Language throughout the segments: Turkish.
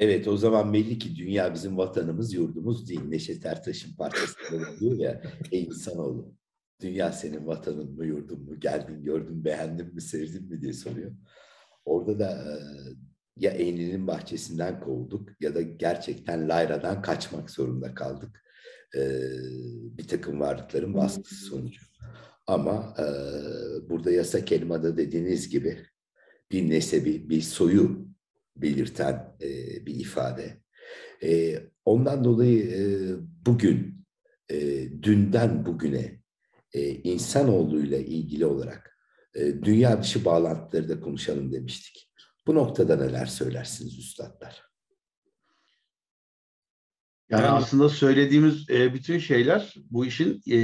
Evet o zaman belli ki dünya bizim vatanımız, yurdumuz değil. Neşet Ertaş'ın parçasında diyor ya ey insanoğlu dünya senin vatanın mı, yurdun mu, geldin, gördün, beğendin mi, sevdin mi diye soruyor. Orada da e, ya Eynil'in bahçesinden kovulduk ya da gerçekten Layra'dan kaçmak zorunda kaldık. E, bir takım varlıkların baskısı hmm. sonucu. Ama e, burada yasak elmada dediğiniz gibi bir nesebi, bir soyu belirten e, bir ifade. E, ondan dolayı e, bugün, e, dünden bugüne e, insanoğluyla ilgili olarak e, dünya dışı bağlantıları da konuşalım demiştik. Bu noktada neler söylersiniz üstadlar? Yani aslında söylediğimiz e, bütün şeyler bu işin e,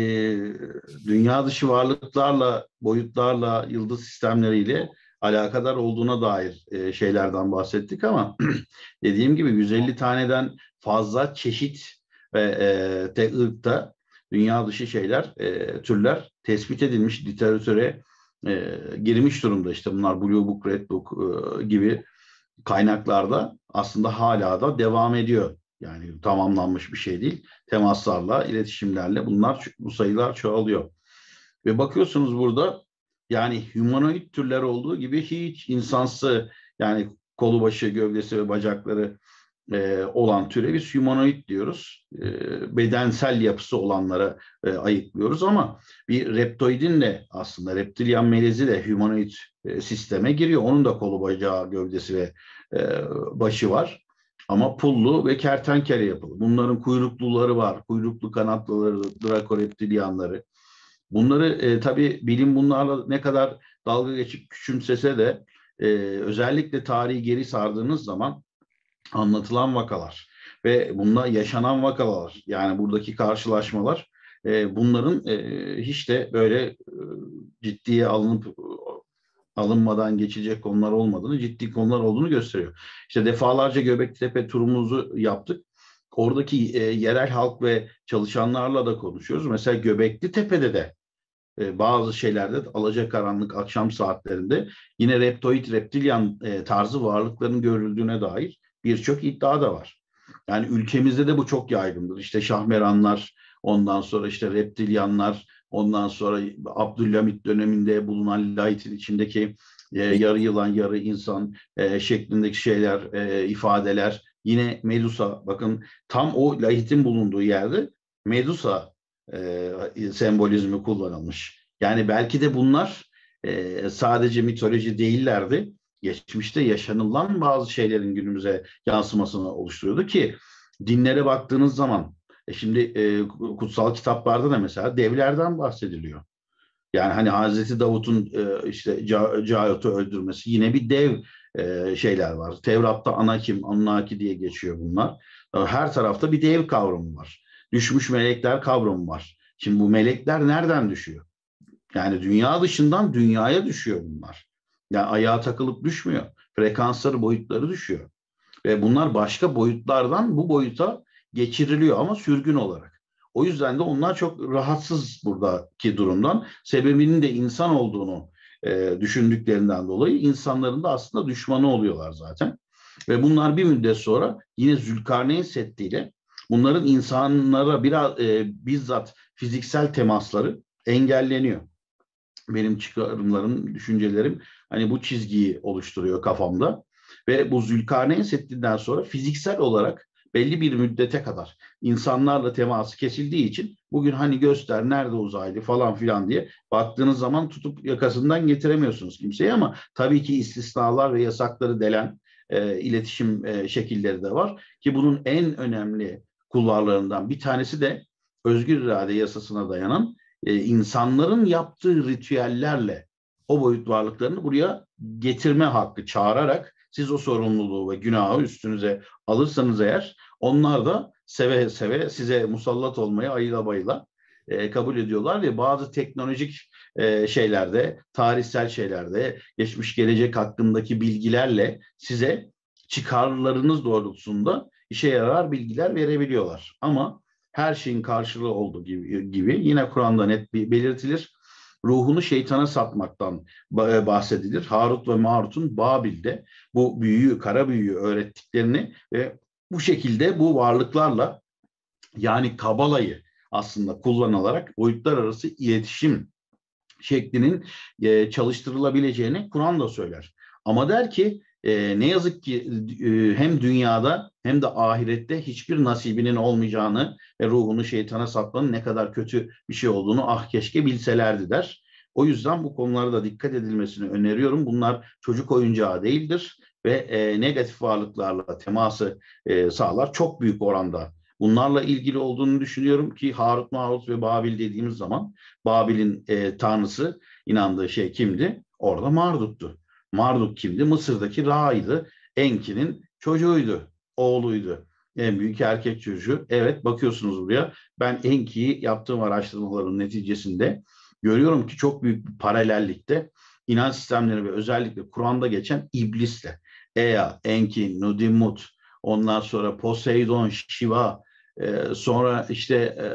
dünya dışı varlıklarla, boyutlarla, yıldız sistemleriyle alakadar olduğuna dair e, şeylerden bahsettik ama dediğim gibi 150 taneden fazla çeşit ve e, te, ırkta dünya dışı şeyler, e, türler tespit edilmiş literatüre e, girmiş durumda. İşte bunlar Blue Book, Red Book e, gibi kaynaklarda aslında hala da devam ediyor. Yani tamamlanmış bir şey değil. Temaslarla, iletişimlerle bunlar bu sayılar çoğalıyor. Ve bakıyorsunuz burada yani humanoid türler olduğu gibi hiç insansı yani kolu başı, gövdesi ve bacakları e, olan türe biz humanoid diyoruz. E, bedensel yapısı olanlara e, ayıklıyoruz ama bir reptoidin de aslında reptilian melezi de humanoid e, sisteme giriyor. Onun da kolu, bacağı, gövdesi ve e, başı var. Ama pullu ve kertenkele yapılı. Bunların kuyrukluları var. Kuyruklu kanatlıları, reptilianları. Bunları e, tabii bilim bunlarla ne kadar dalga geçip küçümsese de e, özellikle tarihi geri sardığınız zaman anlatılan vakalar ve bunda yaşanan vakalar yani buradaki karşılaşmalar e, bunların e, hiç de böyle e, ciddiye alınıp e, alınmadan geçilecek konular olmadığını, ciddi konular olduğunu gösteriyor. İşte defalarca Göbektepe turumuzu yaptık. Oradaki e, yerel halk ve çalışanlarla da konuşuyoruz. Mesela Göbekli Tepe'de de e, bazı şeylerde alacakaranlık akşam saatlerinde yine reptoid reptilyan e, tarzı varlıkların görüldüğüne dair birçok iddia da var. Yani ülkemizde de bu çok yaygındır. İşte Şahmeranlar, ondan sonra işte reptilyanlar, ondan sonra Abdülhamit döneminde bulunan Lait'in içindeki e, yarı yılan yarı insan e, şeklindeki şeyler, e, ifadeler Yine Medusa bakın tam o lahitin bulunduğu yerde Medusa e, sembolizmi kullanılmış. Yani belki de bunlar e, sadece mitoloji değillerdi. Geçmişte yaşanılan bazı şeylerin günümüze yansımasını oluşturuyordu ki dinlere baktığınız zaman e şimdi e, kutsal kitaplarda da mesela devlerden bahsediliyor. Yani hani Hazreti Davut'un e, işte Cahut'u öldürmesi yine bir dev e, şeyler var. Tevrat'ta Anakim, Anunnaki diye geçiyor bunlar. E, her tarafta bir dev kavramı var. Düşmüş melekler kavramı var. Şimdi bu melekler nereden düşüyor? Yani dünya dışından dünyaya düşüyor bunlar. Yani ayağa takılıp düşmüyor. Frekansları, boyutları düşüyor. Ve bunlar başka boyutlardan bu boyuta geçiriliyor ama sürgün olarak. O yüzden de onlar çok rahatsız buradaki durumdan. Sebebinin de insan olduğunu e, düşündüklerinden dolayı insanların da aslında düşmanı oluyorlar zaten. Ve bunlar bir müddet sonra yine Zülkarneyn Seddi'yle bunların insanlara biraz e, bizzat fiziksel temasları engelleniyor. Benim çıkarımlarım, düşüncelerim hani bu çizgiyi oluşturuyor kafamda. Ve bu Zülkarneyn Seddi'den sonra fiziksel olarak belli bir müddete kadar insanlarla teması kesildiği için bugün hani göster nerede uzaylı falan filan diye baktığınız zaman tutup yakasından getiremiyorsunuz kimseyi ama tabii ki istisnalar ve yasakları delen e, iletişim e, şekilleri de var ki bunun en önemli kullarlarından bir tanesi de özgür irade yasasına dayanan e, insanların yaptığı ritüellerle o boyut varlıklarını buraya getirme hakkı çağırarak siz o sorumluluğu ve günahı üstünüze alırsanız eğer onlar da seve seve size musallat olmayı ayıla bayıla e, kabul ediyorlar ve bazı teknolojik e, şeylerde, tarihsel şeylerde, geçmiş gelecek hakkındaki bilgilerle size çıkarlarınız doğrultusunda işe yarar bilgiler verebiliyorlar. Ama her şeyin karşılığı olduğu gibi, gibi yine Kur'an'da net bir belirtilir. Ruhunu şeytana satmaktan e, bahsedilir. Harut ve Marut'un Babil'de bu büyüyü, kara büyüyü öğrettiklerini ve bu şekilde bu varlıklarla yani kabalayı aslında kullanılarak boyutlar arası iletişim şeklinin e, çalıştırılabileceğini Kur'an da söyler. Ama der ki e, ne yazık ki e, hem dünyada hem de ahirette hiçbir nasibinin olmayacağını ve ruhunu şeytana satmanın ne kadar kötü bir şey olduğunu ah keşke bilselerdi der. O yüzden bu konularda dikkat edilmesini öneriyorum. Bunlar çocuk oyuncağı değildir ve e, negatif varlıklarla teması e, sağlar. Çok büyük oranda bunlarla ilgili olduğunu düşünüyorum ki Harut Marut ve Babil dediğimiz zaman Babil'in e, tanrısı inandığı şey kimdi? Orada Marduk'tu. Marduk kimdi? Mısır'daki Ra'ydı. Enki'nin çocuğuydu, oğluydu. En büyük erkek çocuğu. Evet bakıyorsunuz buraya. Ben Enki'yi yaptığım araştırmaların neticesinde görüyorum ki çok büyük bir paralellikte inanç sistemleri ve özellikle Kur'an'da geçen iblisle Ea, Enki, Nudimut, ondan sonra Poseidon, Shiva, e, sonra işte e,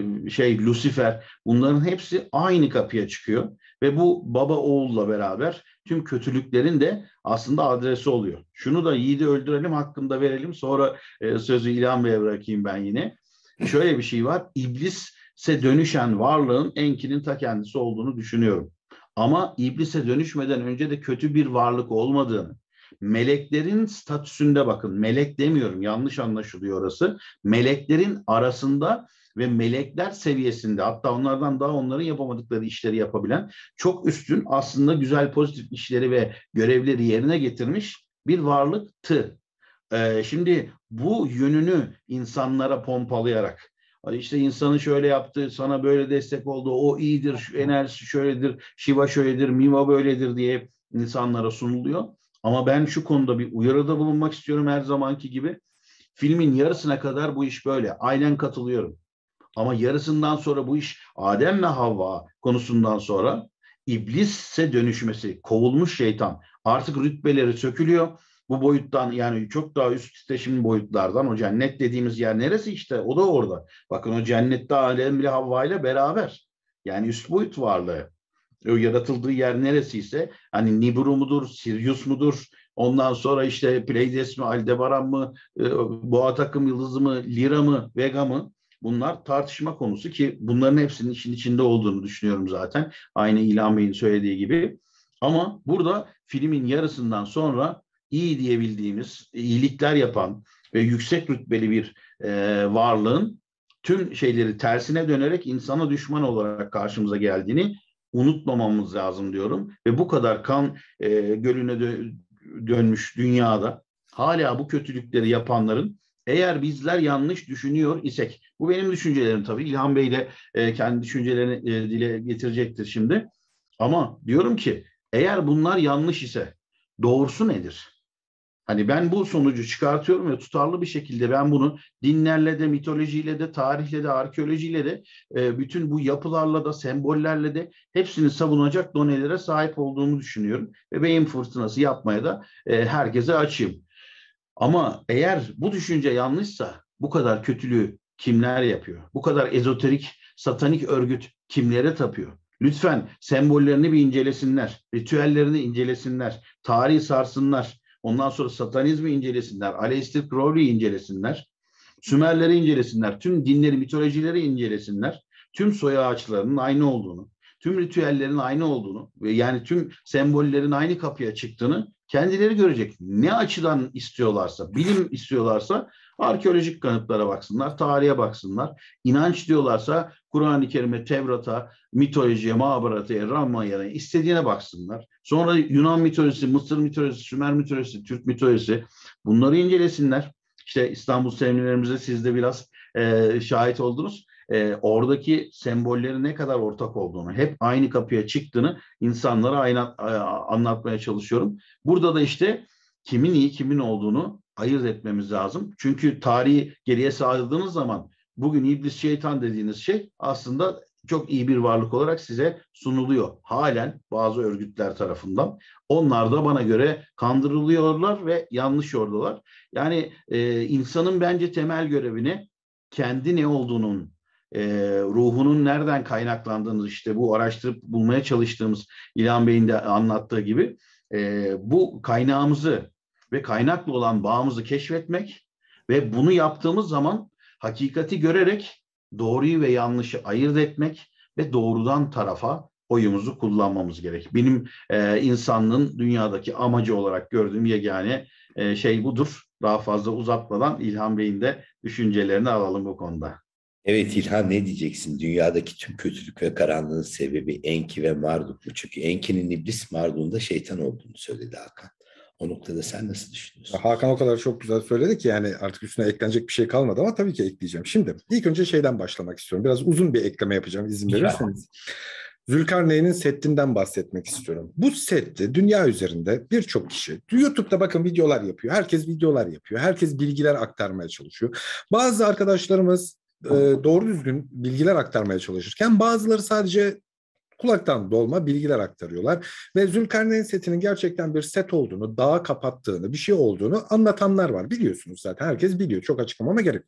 e, şey Lucifer bunların hepsi aynı kapıya çıkıyor ve bu baba oğulla beraber tüm kötülüklerin de aslında adresi oluyor. Şunu da yiğidi öldürelim hakkında verelim sonra e, sözü İlhan Bey'e bırakayım ben yine. Şöyle bir şey var iblis se dönüşen varlığın enkinin ta kendisi olduğunu düşünüyorum. Ama iblise dönüşmeden önce de kötü bir varlık olmadığını, meleklerin statüsünde bakın. Melek demiyorum yanlış anlaşılıyor orası. Meleklerin arasında ve melekler seviyesinde hatta onlardan daha onların yapamadıkları işleri yapabilen çok üstün aslında güzel pozitif işleri ve görevleri yerine getirmiş bir varlıktı. Ee, şimdi bu yönünü insanlara pompalayarak işte insanı şöyle yaptı, sana böyle destek oldu, o iyidir, şu enerjisi şöyledir, Şiva şöyledir, Miva böyledir diye insanlara sunuluyor. Ama ben şu konuda bir uyarıda bulunmak istiyorum her zamanki gibi. Filmin yarısına kadar bu iş böyle. Aynen katılıyorum. Ama yarısından sonra bu iş Adem ve Havva konusundan sonra iblisse dönüşmesi, kovulmuş şeytan. Artık rütbeleri sökülüyor bu boyuttan yani çok daha üst titreşim boyutlardan o cennet dediğimiz yer neresi işte o da orada. Bakın o cennette Alem ile Havva ile beraber. Yani üst boyut varlığı. O yaratıldığı yer neresi ise hani Nibiru mudur, Sirius mudur, ondan sonra işte Pleiades mi, Aldebaran mı, e, Boğa takım yıldızı mı, Lira mı, Vega mı? Bunlar tartışma konusu ki bunların hepsinin işin içinde olduğunu düşünüyorum zaten. Aynı İlhan Bey'in söylediği gibi. Ama burada filmin yarısından sonra iyi diyebildiğimiz, e, iyilikler yapan ve yüksek rütbeli bir e, varlığın tüm şeyleri tersine dönerek insana düşman olarak karşımıza geldiğini unutmamamız lazım diyorum. Ve bu kadar kan e, gölüne dö- dönmüş dünyada hala bu kötülükleri yapanların eğer bizler yanlış düşünüyor isek, bu benim düşüncelerim tabii İlhan Bey de e, kendi düşüncelerini e, dile getirecektir şimdi. Ama diyorum ki eğer bunlar yanlış ise doğrusu nedir? Hani ben bu sonucu çıkartıyorum ve tutarlı bir şekilde ben bunu dinlerle de, mitolojiyle de, tarihle de, arkeolojiyle de, e, bütün bu yapılarla da, sembollerle de hepsini savunacak donelere sahip olduğumu düşünüyorum. Ve beyin fırtınası yapmaya da e, herkese açayım. Ama eğer bu düşünce yanlışsa bu kadar kötülüğü kimler yapıyor? Bu kadar ezoterik, satanik örgüt kimlere tapıyor? Lütfen sembollerini bir incelesinler, ritüellerini incelesinler, tarihi sarsınlar, Ondan sonra satanizmi incelesinler, Aleister Crowley'i incelesinler, Sümerleri incelesinler, tüm dinleri, mitolojileri incelesinler. Tüm soy ağaçlarının aynı olduğunu, tüm ritüellerin aynı olduğunu ve yani tüm sembollerin aynı kapıya çıktığını kendileri görecek. Ne açıdan istiyorlarsa, bilim istiyorlarsa Arkeolojik kanıtlara baksınlar, tarihe baksınlar. İnanç diyorlarsa Kur'an-ı Kerim'e, Tevrat'a, mitolojiye, Mahabharat'a, Ramayana istediğine baksınlar. Sonra Yunan mitolojisi, Mısır mitolojisi, Sümer mitolojisi, Türk mitolojisi bunları incelesinler. İşte İstanbul seminerimize siz de biraz e, şahit oldunuz. E, oradaki sembollerin ne kadar ortak olduğunu, hep aynı kapıya çıktığını insanlara aynı, e, anlatmaya çalışıyorum. Burada da işte kimin iyi kimin olduğunu ayırt etmemiz lazım. Çünkü tarihi geriye sağladığınız zaman bugün iblis şeytan dediğiniz şey aslında çok iyi bir varlık olarak size sunuluyor. Halen bazı örgütler tarafından. Onlar da bana göre kandırılıyorlar ve yanlış yordular. Yani e, insanın bence temel görevini kendi ne olduğunun, e, ruhunun nereden kaynaklandığını işte bu araştırıp bulmaya çalıştığımız İlhan Bey'in de anlattığı gibi e, bu kaynağımızı ve kaynaklı olan bağımızı keşfetmek ve bunu yaptığımız zaman hakikati görerek doğruyu ve yanlışı ayırt etmek ve doğrudan tarafa oyumuzu kullanmamız gerek. Benim e, insanlığın dünyadaki amacı olarak gördüğüm yegane e, şey budur. Daha fazla uzatmadan İlhan Bey'in de düşüncelerini alalım bu konuda. Evet İlhan ne diyeceksin? Dünyadaki tüm kötülük ve karanlığın sebebi Enki ve Marduk mu? Çünkü Enki'nin iblis, Marduk'un da şeytan olduğunu söyledi Hakan. O noktada sen nasıl düşünüyorsun? Hakan o kadar çok güzel söyledi ki yani artık üstüne eklenecek bir şey kalmadı ama tabii ki ekleyeceğim. Şimdi ilk önce şeyden başlamak istiyorum. Biraz uzun bir ekleme yapacağım izin verirseniz. Zülkarneyn'in settinden bahsetmek istiyorum. Bu sette dünya üzerinde birçok kişi, YouTube'da bakın videolar yapıyor. Herkes videolar yapıyor. Herkes bilgiler aktarmaya çalışıyor. Bazı arkadaşlarımız e, doğru düzgün bilgiler aktarmaya çalışırken bazıları sadece kulaktan dolma bilgiler aktarıyorlar. Ve Zülkarneyn setinin gerçekten bir set olduğunu, dağa kapattığını, bir şey olduğunu anlatanlar var. Biliyorsunuz zaten herkes biliyor. Çok açıklamama gerek.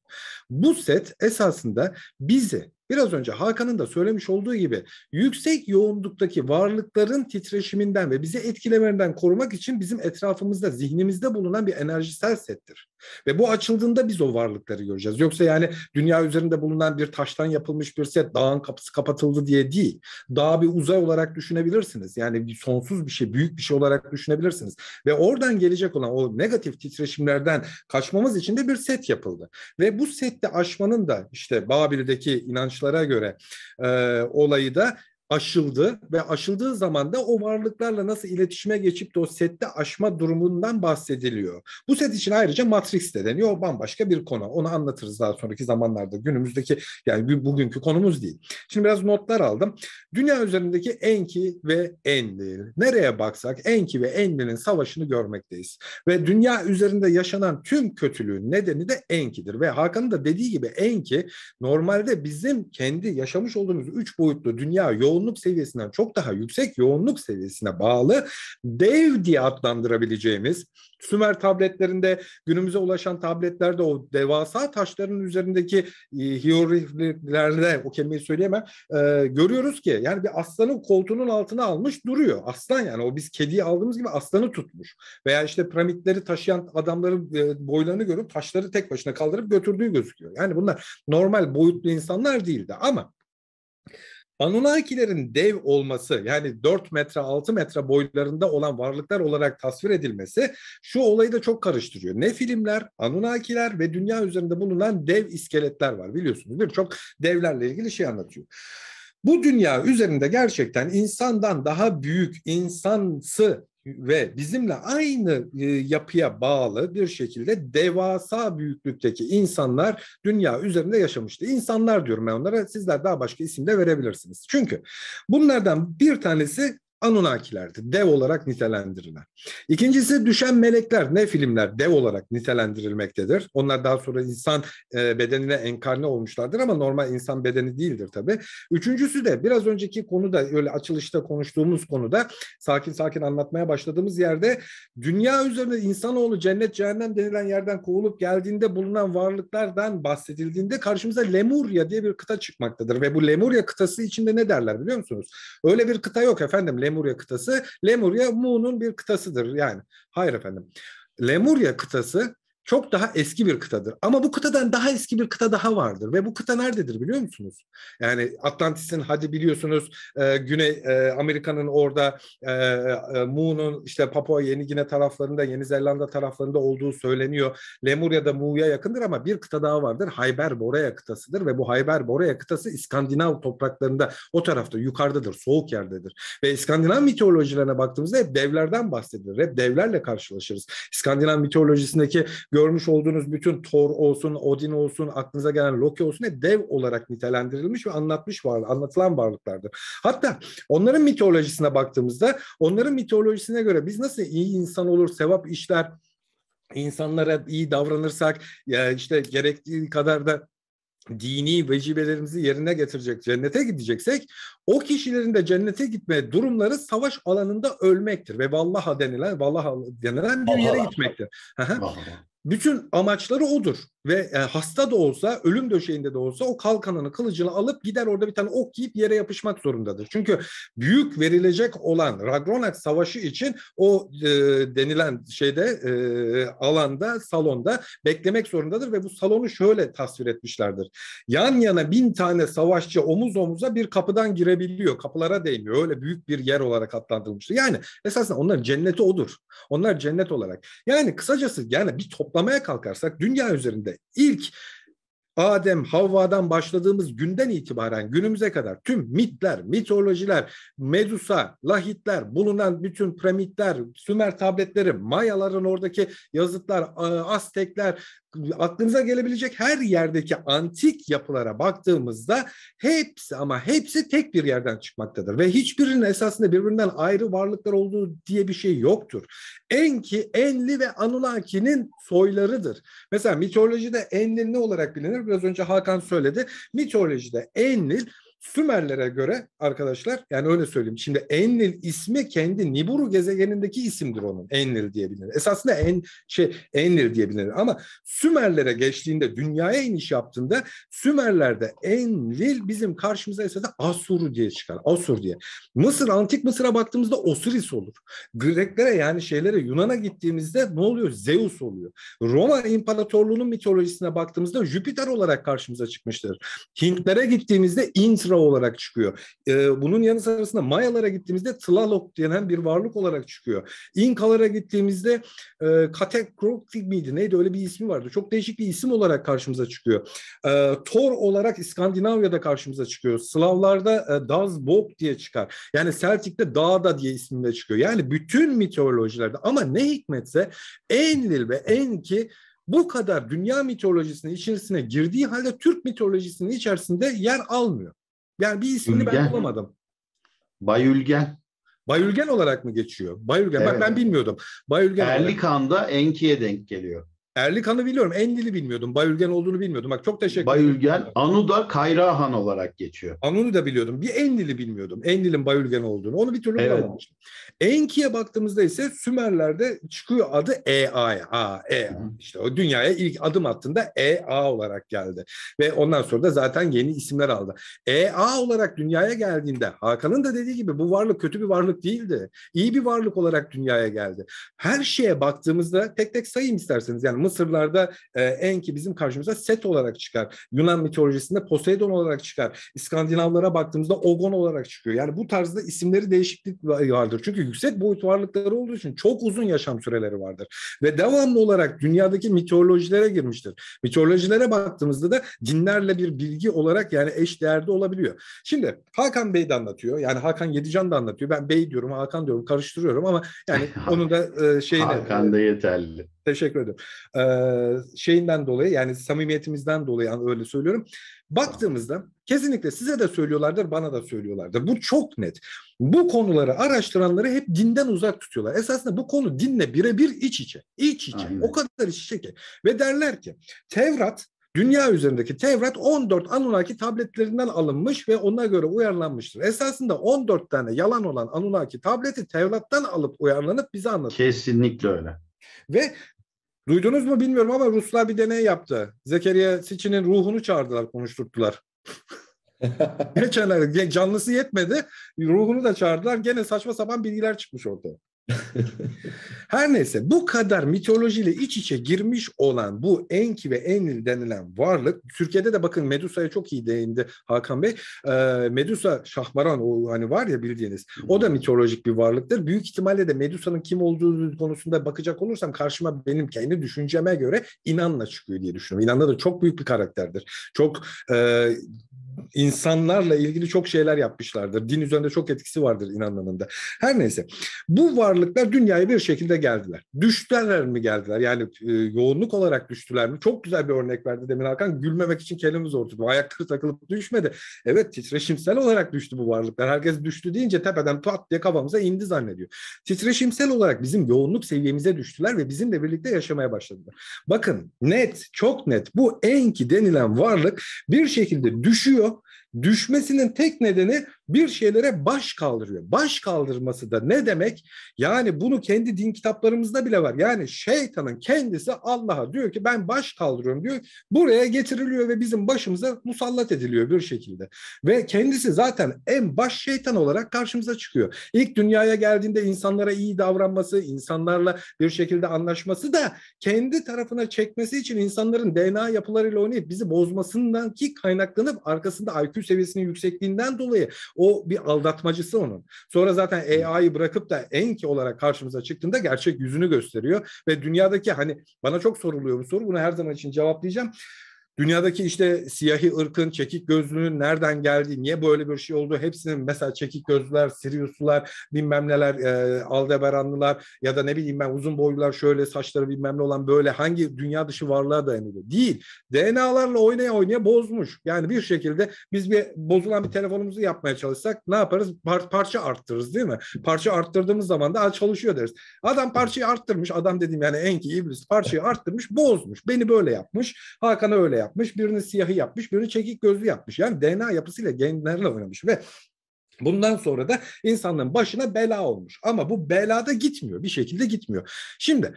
Bu set esasında bizi Biraz önce Hakan'ın da söylemiş olduğu gibi yüksek yoğunluktaki varlıkların titreşiminden ve bizi etkilemerinden korumak için bizim etrafımızda, zihnimizde bulunan bir enerjisel settir. Ve bu açıldığında biz o varlıkları göreceğiz. Yoksa yani dünya üzerinde bulunan bir taştan yapılmış bir set dağın kapısı kapatıldı diye değil. Dağ bir uzay olarak düşünebilirsiniz. Yani bir sonsuz bir şey, büyük bir şey olarak düşünebilirsiniz. Ve oradan gelecek olan o negatif titreşimlerden kaçmamız için de bir set yapıldı. Ve bu sette aşmanın da işte Babil'deki inanç inançlara göre e, olayı da aşıldı ve aşıldığı zaman da o varlıklarla nasıl iletişime geçip de o sette aşma durumundan bahsediliyor. Bu set için ayrıca Matrix de deniyor. O bambaşka bir konu. Onu anlatırız daha sonraki zamanlarda. Günümüzdeki yani bugünkü konumuz değil. Şimdi biraz notlar aldım. Dünya üzerindeki Enki ve Enlil. Nereye baksak Enki ve Enlil'in savaşını görmekteyiz. Ve dünya üzerinde yaşanan tüm kötülüğün nedeni de Enki'dir. Ve Hakan'ın da dediği gibi Enki normalde bizim kendi yaşamış olduğumuz üç boyutlu dünya yol yoğunluk seviyesinden çok daha yüksek yoğunluk seviyesine bağlı dev diye adlandırabileceğimiz Sümer tabletlerinde günümüze ulaşan tabletlerde o devasa taşların üzerindeki e, hierogliflerle o kelimeyi söyleyemem e, görüyoruz ki yani bir aslanın koltuğunun altına almış duruyor. Aslan yani o biz kediyi aldığımız gibi aslanı tutmuş. Veya işte piramitleri taşıyan adamların e, boylarını görüp taşları tek başına kaldırıp götürdüğü gözüküyor. Yani bunlar normal boyutlu insanlar değildi ama Anunnakilerin dev olması yani 4 metre 6 metre boylarında olan varlıklar olarak tasvir edilmesi şu olayı da çok karıştırıyor. Ne filmler, Anunnakiler ve dünya üzerinde bulunan dev iskeletler var biliyorsunuz değil mi? Çok devlerle ilgili şey anlatıyor. Bu dünya üzerinde gerçekten insandan daha büyük, insansı ve bizimle aynı e, yapıya bağlı bir şekilde devasa büyüklükteki insanlar dünya üzerinde yaşamıştı. İnsanlar diyorum ben onlara sizler daha başka isim de verebilirsiniz. Çünkü bunlardan bir tanesi Anunnakilerdi. Dev olarak nitelendirilen. İkincisi düşen melekler, ne filmler dev olarak nitelendirilmektedir. Onlar daha sonra insan e, bedenine enkarne olmuşlardır ama normal insan bedeni değildir tabii. Üçüncüsü de biraz önceki konuda öyle açılışta konuştuğumuz konuda sakin sakin anlatmaya başladığımız yerde dünya üzerinde insanoğlu cennet cehennem denilen yerden kovulup geldiğinde bulunan varlıklardan bahsedildiğinde karşımıza Lemurya diye bir kıta çıkmaktadır ve bu Lemurya kıtası içinde ne derler biliyor musunuz? Öyle bir kıta yok efendim. Lemurya kıtası. Lemurya Mu'nun bir kıtasıdır yani. Hayır efendim. Lemurya kıtası çok daha eski bir kıtadır. Ama bu kıtadan daha eski bir kıta daha vardır ve bu kıta nerededir biliyor musunuz? Yani Atlantis'in hadi biliyorsunuz e, Güney e, Amerika'nın orada e, e, Mu'nun işte Papua Yeni Gine taraflarında Yeni Zelanda taraflarında olduğu söyleniyor. Lemurya'da Mu'ya yakındır ama bir kıta daha vardır. Hayber-Boraya kıtasıdır ve bu Hayber-Boraya kıtası İskandinav topraklarında o tarafta yukarıdadır, soğuk yerdedir. Ve İskandinav mitolojilerine baktığımızda hep devlerden bahsedilir. Hep devlerle karşılaşırız. İskandinav mitolojisindeki görmüş olduğunuz bütün Thor olsun, Odin olsun, aklınıza gelen Loki olsun hep dev olarak nitelendirilmiş ve anlatmış var, anlatılan varlıklardır. Hatta onların mitolojisine baktığımızda onların mitolojisine göre biz nasıl iyi insan olur, sevap işler, insanlara iyi davranırsak ya işte gerektiği kadar da dini vecibelerimizi yerine getirecek, cennete gideceksek o kişilerin de cennete gitme durumları savaş alanında ölmektir ve vallaha denilen vallaha denilen bir yere gitmektir. Bütün amaçları odur ve e, hasta da olsa, ölüm döşeğinde de olsa o kalkanını, kılıcını alıp gider orada bir tane ok giyip yere yapışmak zorundadır. Çünkü büyük verilecek olan Ragronat Savaşı için o e, denilen şeyde e, alanda, salonda beklemek zorundadır ve bu salonu şöyle tasvir etmişlerdir. Yan yana bin tane savaşçı omuz omuza bir kapıdan girebiliyor. Kapılara değmiyor. Öyle büyük bir yer olarak adlandırılmıştır. Yani esasında onların cenneti odur. Onlar cennet olarak. Yani kısacası yani bir top toplamaya kalkarsak dünya üzerinde ilk Adem Havva'dan başladığımız günden itibaren günümüze kadar tüm mitler, mitolojiler, Medusa, Lahitler, bulunan bütün premitler, Sümer tabletleri, Mayaların oradaki yazıtlar, Aztekler, aklınıza gelebilecek her yerdeki antik yapılara baktığımızda hepsi ama hepsi tek bir yerden çıkmaktadır ve hiçbirinin esasında birbirinden ayrı varlıklar olduğu diye bir şey yoktur. Enki, Enli ve Anunnaki'nin soylarıdır. Mesela mitolojide Enli ne olarak bilinir? Biraz önce Hakan söyledi. Mitolojide Enlil Sümerlere göre arkadaşlar yani öyle söyleyeyim. Şimdi Enlil ismi kendi Nibiru gezegenindeki isimdir onun. Enlil diye Esasında en şey Enlil diye ama Sümerlere geçtiğinde dünyaya iniş yaptığında Sümerlerde Enlil bizim karşımıza esasında Asur diye çıkar. Asur diye. Mısır antik Mısır'a baktığımızda Osiris olur. Greklere yani şeylere Yunan'a gittiğimizde ne oluyor? Zeus oluyor. Roma İmparatorluğu'nun mitolojisine baktığımızda Jüpiter olarak karşımıza çıkmıştır. Hintlere gittiğimizde Int Mısra olarak çıkıyor. E, bunun yanı sırasında Mayalara gittiğimizde Tlaloc denen bir varlık olarak çıkıyor. İnkalara gittiğimizde e, Katekrofik miydi neydi öyle bir ismi vardı. Çok değişik bir isim olarak karşımıza çıkıyor. E, Thor olarak İskandinavya'da karşımıza çıkıyor. Slavlarda e, Dazbog diye çıkar. Yani Celtic'te Dağda diye isminde çıkıyor. Yani bütün mitolojilerde ama ne hikmetse Enlil ve Enki bu kadar dünya mitolojisinin içerisine girdiği halde Türk mitolojisinin içerisinde yer almıyor. Yani bir ismini Ülgen. ben bulamadım. Bayülgen. Bayülgen olarak mı geçiyor? Bayülgen. Evet. Bak ben bilmiyordum. Bayülgen. Erlikan'da olarak... Enki'ye denk geliyor. Erlikan'ı biliyorum. Endil'i bilmiyordum. Bayülgen olduğunu bilmiyordum. Bak çok teşekkür ederim. Bayülgen, Anu da Kayrahan olarak geçiyor. Anu'nu da biliyordum. Bir Endil'i bilmiyordum. Endil'in Bayülgen olduğunu. Onu bir türlü evet. bulamamıştım. Enki'ye baktığımızda ise Sümerler'de çıkıyor adı Ea A, E. İşte o dünyaya ilk adım attığında EA olarak geldi. Ve ondan sonra da zaten yeni isimler aldı. EA olarak dünyaya geldiğinde Hakan'ın da dediği gibi bu varlık kötü bir varlık değildi. İyi bir varlık olarak dünyaya geldi. Her şeye baktığımızda tek tek sayayım isterseniz. Yani Mısırlarda e, Enki bizim karşımıza Set olarak çıkar. Yunan mitolojisinde Poseidon olarak çıkar. İskandinavlara baktığımızda Ogon olarak çıkıyor. Yani bu tarzda isimleri değişiklik vardır. Çünkü yüksek boyut varlıkları olduğu için çok uzun yaşam süreleri vardır. Ve devamlı olarak dünyadaki mitolojilere girmiştir. Mitolojilere baktığımızda da dinlerle bir bilgi olarak yani eş değerde olabiliyor. Şimdi Hakan Bey de anlatıyor. Yani Hakan Yedican da anlatıyor. Ben Bey diyorum, Hakan diyorum, karıştırıyorum ama yani onun da e, şeyine... Hakan da yeterli. Teşekkür ederim. Ee, şeyinden dolayı yani samimiyetimizden dolayı öyle söylüyorum. Baktığımızda kesinlikle size de söylüyorlardır, bana da söylüyorlardır. Bu çok net. Bu konuları araştıranları hep dinden uzak tutuyorlar. Esasında bu konu dinle birebir iç içe. İç içe. Aynen. O kadar iç içe ki. Ve derler ki Tevrat Dünya üzerindeki Tevrat 14 Anunnaki tabletlerinden alınmış ve ona göre uyarlanmıştır. Esasında 14 tane yalan olan Anunnaki tableti Tevrat'tan alıp uyarlanıp bize anlatıyor. Kesinlikle öyle. Ve Duydunuz mu bilmiyorum ama Ruslar bir deney yaptı. Zekeriya Siçi'nin ruhunu çağırdılar, konuşturttular. Geçenler canlısı yetmedi. Ruhunu da çağırdılar. Gene saçma sapan bilgiler çıkmış ortaya. Her neyse bu kadar mitolojiyle iç içe girmiş olan bu Enki ve Enlil denilen varlık Türkiye'de de bakın Medusa'ya çok iyi değindi Hakan Bey. E, Medusa Şahmaran o hani var ya bildiğiniz o da mitolojik bir varlıktır. Büyük ihtimalle de Medusa'nın kim olduğu konusunda bakacak olursam karşıma benim kendi düşünceme göre inanla çıkıyor diye düşünüyorum. İnanla da çok büyük bir karakterdir. Çok e, insanlarla ilgili çok şeyler yapmışlardır. Din üzerinde çok etkisi vardır inanmanında. Her neyse bu varlıklar dünyaya bir şekilde geldiler. Düştüler mi geldiler? Yani e, yoğunluk olarak düştüler mi? Çok güzel bir örnek verdi demin Hakan. Gülmemek için kelime zor tutma. Ayakları takılıp düşmedi. Evet titreşimsel olarak düştü bu varlıklar. Herkes düştü deyince tepeden pat diye kafamıza indi zannediyor. Titreşimsel olarak bizim yoğunluk seviyemize düştüler ve bizimle birlikte yaşamaya başladılar. Bakın net, çok net bu enki denilen varlık bir şekilde düşüyor Gracias. Düşmesinin tek nedeni bir şeylere baş kaldırıyor. Baş kaldırması da ne demek? Yani bunu kendi din kitaplarımızda bile var. Yani şeytanın kendisi Allah'a diyor ki ben baş kaldırıyorum diyor. Buraya getiriliyor ve bizim başımıza musallat ediliyor bir şekilde. Ve kendisi zaten en baş şeytan olarak karşımıza çıkıyor. İlk dünyaya geldiğinde insanlara iyi davranması, insanlarla bir şekilde anlaşması da kendi tarafına çekmesi için insanların DNA yapılarıyla oynayıp bizi bozmasından ki kaynaklanıp arkasında IQ seviyesinin yüksekliğinden dolayı o bir aldatmacısı onun. Sonra zaten AI'yi bırakıp da Enki olarak karşımıza çıktığında gerçek yüzünü gösteriyor ve dünyadaki hani bana çok soruluyor bu soru bunu her zaman için cevaplayacağım. Dünyadaki işte siyahi ırkın, çekik gözlünün nereden geldiği, niye böyle bir şey olduğu hepsinin mesela çekik gözlüler, Siriuslular, bilmem neler, e, Aldebaranlılar ya da ne bileyim ben uzun boylular şöyle saçları bilmem ne olan böyle hangi dünya dışı varlığa dayanıyor? Değil. DNA'larla oynaya oynaya bozmuş. Yani bir şekilde biz bir bozulan bir telefonumuzu yapmaya çalışsak ne yaparız? Par- parça arttırırız değil mi? Parça arttırdığımız zaman da çalışıyor deriz. Adam parçayı arttırmış. Adam dediğim yani enki iblis parçayı arttırmış, bozmuş. Beni böyle yapmış. Hakan'ı öyle yapmış yapmış, birini siyahı yapmış, birini çekik gözlü yapmış. Yani DNA yapısıyla genlerle oynamış ve Bundan sonra da insanların başına bela olmuş. Ama bu belada gitmiyor. Bir şekilde gitmiyor. Şimdi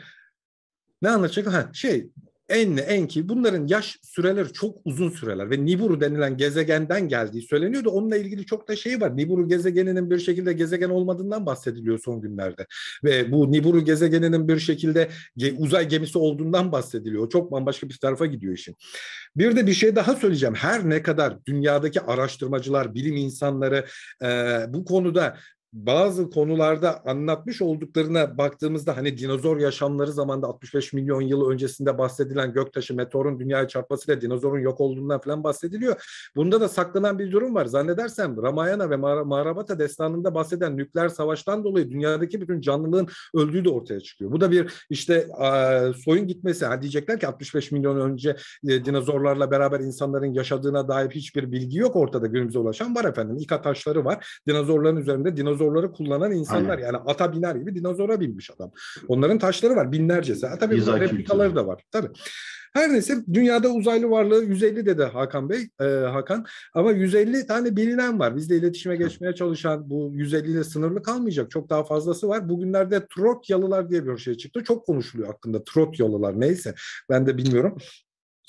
ne anlatacak? Ha, şey en en ki bunların yaş süreleri çok uzun süreler ve Nibiru denilen gezegenden geldiği söyleniyordu. Onunla ilgili çok da şey var. Nibiru gezegeninin bir şekilde gezegen olmadığından bahsediliyor son günlerde. Ve bu Nibiru gezegeninin bir şekilde uzay gemisi olduğundan bahsediliyor. Çok bambaşka bir tarafa gidiyor işin. Bir de bir şey daha söyleyeceğim. Her ne kadar dünyadaki araştırmacılar, bilim insanları e, bu konuda bazı konularda anlatmış olduklarına baktığımızda hani dinozor yaşamları zamanında 65 milyon yıl öncesinde bahsedilen göktaşı meteorun dünyaya çarpmasıyla dinozorun yok olduğundan falan bahsediliyor. Bunda da saklanan bir durum var. Zannedersem Ramayana ve Mar Mahabharata destanında bahseden nükleer savaştan dolayı dünyadaki bütün canlılığın öldüğü de ortaya çıkıyor. Bu da bir işte soyun gitmesi. Hani diyecekler ki 65 milyon önce e, dinozorlarla beraber insanların yaşadığına dair hiçbir bilgi yok ortada günümüze ulaşan var efendim. İka taşları var. Dinozorların üzerinde dinozor dinozorları kullanan insanlar. Aynen. Yani ata biner gibi dinozora binmiş adam. Onların taşları var binlercesi. Ha, tabii İzaki replikaları da var. Tabii. Her neyse dünyada uzaylı varlığı 150 dedi Hakan Bey, e, Hakan. Ama 150 tane bilinen var. Bizde iletişime geçmeye çalışan bu 150 ile sınırlı kalmayacak. Çok daha fazlası var. Bugünlerde Trotyalılar diye bir şey çıktı. Çok konuşuluyor hakkında Trotyalılar neyse. Ben de bilmiyorum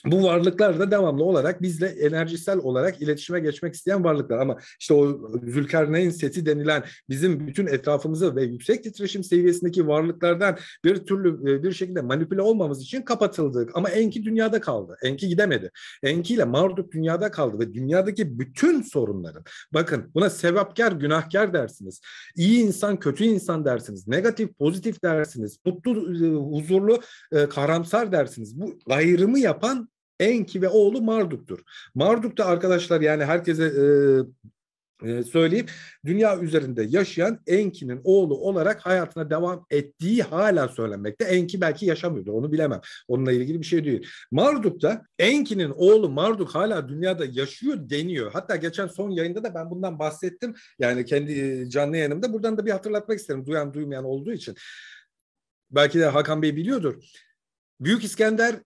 bu varlıklar da devamlı olarak bizle enerjisel olarak iletişime geçmek isteyen varlıklar ama işte o Zülkarneyn seti denilen bizim bütün etrafımızı ve yüksek titreşim seviyesindeki varlıklardan bir türlü e, bir şekilde manipüle olmamız için kapatıldık ama Enki dünyada kaldı. Enki gidemedi. Enki ile Marduk dünyada kaldı ve dünyadaki bütün sorunların bakın buna sevapkar günahkar dersiniz. İyi insan kötü insan dersiniz. Negatif pozitif dersiniz. Mutlu e, huzurlu e, karamsar dersiniz. Bu ayrımı yapan Enki ve oğlu Marduk'tur. Marduk da arkadaşlar yani herkese e, e, söyleyeyim. Dünya üzerinde yaşayan Enki'nin oğlu olarak hayatına devam ettiği hala söylenmekte. Enki belki yaşamıyordu onu bilemem. Onunla ilgili bir şey değil. Marduk da Enki'nin oğlu Marduk hala dünyada yaşıyor deniyor. Hatta geçen son yayında da ben bundan bahsettim. Yani kendi e, canlı yayınımda. Buradan da bir hatırlatmak isterim duyan duymayan olduğu için. Belki de Hakan Bey biliyordur. Büyük İskender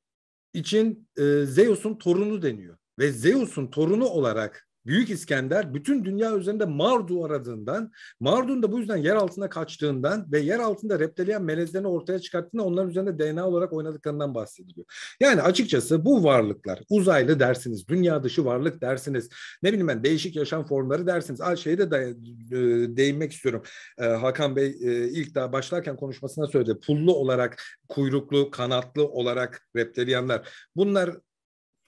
için e, Zeus'un torunu deniyor. Ve Zeus'un torunu olarak Büyük İskender bütün dünya üzerinde Mardu aradığından, Mardun da bu yüzden yer altına kaçtığından ve yer altında reptilian melezlerini ortaya çıkarttığında onların üzerinde DNA olarak oynadıklarından bahsediliyor. Yani açıkçası bu varlıklar uzaylı dersiniz, dünya dışı varlık dersiniz, ne bileyim ben değişik yaşam formları dersiniz. Aa, şeye de day- e, değinmek istiyorum. Ee, Hakan Bey e, ilk daha başlarken konuşmasına söyledi. Pullu olarak, kuyruklu, kanatlı olarak reptilianlar. Bunlar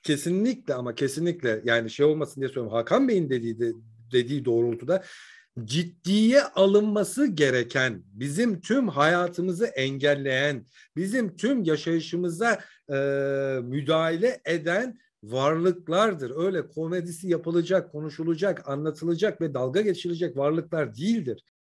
kesinlikle ama kesinlikle yani şey olmasın diye söylüyorum. Hakan Bey'in dediği de, dediği doğrultuda ciddiye alınması gereken, bizim tüm hayatımızı engelleyen, bizim tüm yaşayışımıza e, müdahale eden varlıklardır. Öyle komedisi yapılacak, konuşulacak, anlatılacak ve dalga geçilecek varlıklar değildir.